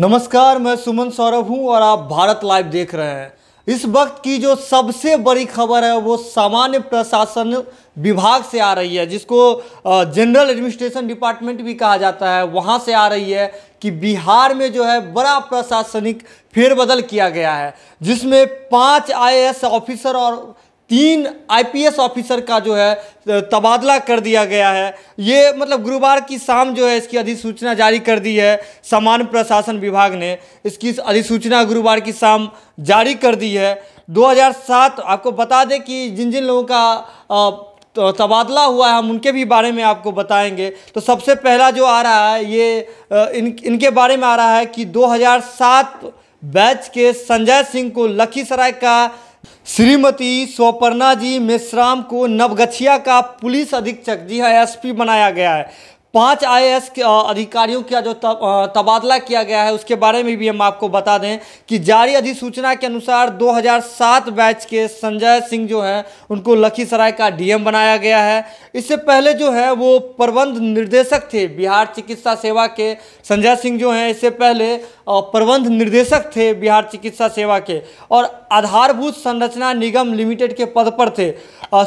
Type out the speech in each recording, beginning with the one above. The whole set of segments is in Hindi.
नमस्कार मैं सुमन सौरभ हूं और आप भारत लाइव देख रहे हैं इस वक्त की जो सबसे बड़ी खबर है वो सामान्य प्रशासन विभाग से आ रही है जिसको जनरल एडमिनिस्ट्रेशन डिपार्टमेंट भी कहा जाता है वहाँ से आ रही है कि बिहार में जो है बड़ा प्रशासनिक फेरबदल किया गया है जिसमें पाँच आईएएस ऑफिसर और तीन आईपीएस ऑफिसर का जो है तबादला कर दिया गया है ये मतलब गुरुवार की शाम जो है इसकी अधिसूचना जारी कर दी है सामान्य प्रशासन विभाग ने इसकी अधिसूचना गुरुवार की शाम जारी कर दी है 2007 आपको बता दें कि जिन जिन लोगों का तो तबादला हुआ है हम उनके भी बारे में आपको बताएंगे तो सबसे पहला जो आ रहा है ये इन इनके बारे में आ रहा है कि दो बैच के संजय सिंह को लखीसराय का श्रीमती स्वपर्णा जी मेश्राम को नवगछिया का पुलिस अधीक्षक जी हाँ एसपी बनाया गया है पांच आईएएस के अधिकारियों का जो तबादला किया गया है उसके बारे में भी हम आपको बता दें कि जारी अधिसूचना के अनुसार 2007 बैच के संजय सिंह जो हैं उनको लखीसराय का डीएम बनाया गया है इससे पहले जो है वो प्रबंध निर्देशक थे बिहार चिकित्सा सेवा के संजय सिंह जो हैं इससे पहले प्रबंध निर्देशक थे बिहार चिकित्सा सेवा के और आधारभूत संरचना निगम लिमिटेड के पद पर थे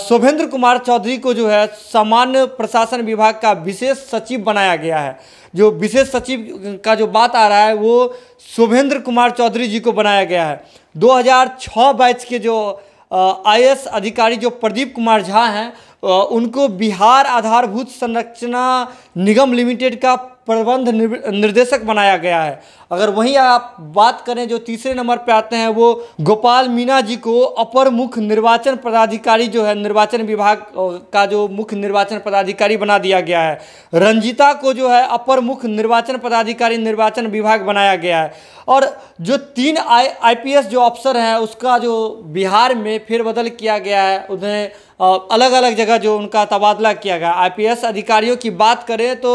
शोभेंद्र कुमार चौधरी को जो है सामान्य प्रशासन विभाग का विशेष सचिव बनाया गया है जो विशेष सचिव का जो बात आ रहा है वो शोभेंद्र कुमार चौधरी जी को बनाया गया है 2006 बैच के जो आई अधिकारी जो प्रदीप कुमार झा हैं उनको बिहार आधारभूत संरचना निगम लिमिटेड का प्रबंध निर्देशक बनाया गया है अगर वहीं आप बात करें जो तीसरे नंबर पर आते हैं वो गोपाल मीना जी को अपर मुख्य निर्वाचन पदाधिकारी जो है निर्वाचन विभाग का जो मुख्य निर्वाचन पदाधिकारी बना दिया गया है रंजिता को जो है अपर मुख्य निर्वाचन पदाधिकारी निर्वाचन विभाग बनाया गया है और जो तीन आई आईपीएस जो अफसर हैं उसका जो बिहार में फेरबदल किया गया है उन्हें अलग अलग जगह जो उनका तबादला किया गया आईपीएस अधिकारियों की बात करें तो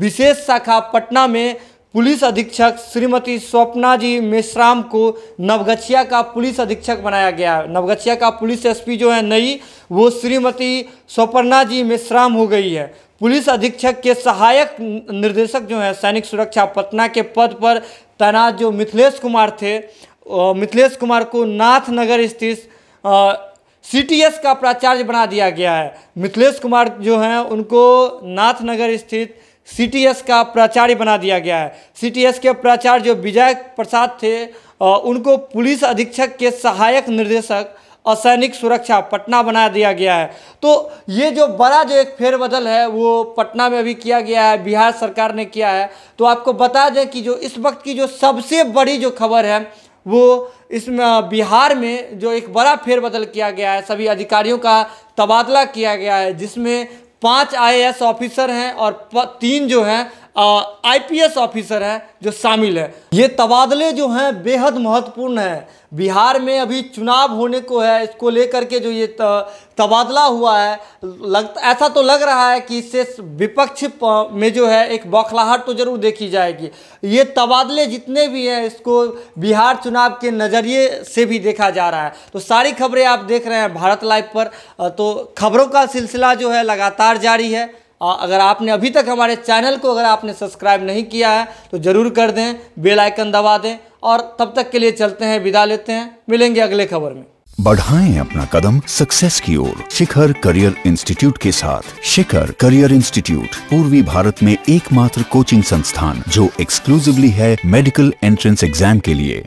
विशेष शाखा पटना में पुलिस अधीक्षक श्रीमती स्वप्ना जी मेश्राम को नवगछिया का पुलिस अधीक्षक बनाया गया है नवगछिया का पुलिस एसपी जो है नई वो श्रीमती स्वपर्णा जी मेश्राम हो गई है पुलिस अधीक्षक के सहायक निर्देशक जो है सैनिक सुरक्षा पटना के पद पर तैनात जो मिथिलेश कुमार थे मिथिलेश कुमार को नाथनगर स्थित सीटीएस का प्राचार्य बना दिया गया है मिथिलेश कुमार जो हैं उनको नाथनगर स्थित सीटीएस का प्राचार्य बना दिया गया है सीटीएस के प्राचार्य जो विजय प्रसाद थे उनको पुलिस अधीक्षक के सहायक निर्देशक असैनिक सुरक्षा पटना बना दिया गया है तो ये जो बड़ा जो एक फेरबदल है वो पटना में अभी किया गया है बिहार सरकार ने किया है तो आपको बता दें कि जो इस वक्त की जो सबसे बड़ी जो खबर है वो इस बिहार में जो एक बड़ा फेरबदल किया गया है सभी अधिकारियों का तबादला किया गया है जिसमें पांच आईएएस ऑफिसर हैं और तीन जो हैं आईपीएस ऑफिसर हैं जो शामिल हैं ये तबादले जो हैं बेहद महत्वपूर्ण हैं बिहार में अभी चुनाव होने को है इसको लेकर के जो ये तबादला हुआ है लग ऐसा तो लग रहा है कि इससे विपक्ष में जो है एक बौखलाहट तो ज़रूर देखी जाएगी ये तबादले जितने भी हैं इसको बिहार चुनाव के नज़रिए से भी देखा जा रहा है तो सारी खबरें आप देख रहे हैं भारत लाइव पर तो खबरों का सिलसिला जो है लगातार जारी है अगर आपने अभी तक हमारे चैनल को अगर आपने सब्सक्राइब नहीं किया है तो ज़रूर कर दें बेल आइकन दबा दें और तब तक के लिए चलते हैं विदा लेते हैं मिलेंगे अगले खबर में बढ़ाएं अपना कदम सक्सेस की ओर शिखर करियर इंस्टीट्यूट के साथ शिखर करियर इंस्टीट्यूट पूर्वी भारत में एकमात्र कोचिंग संस्थान जो एक्सक्लूसिवली है मेडिकल एंट्रेंस एग्जाम के लिए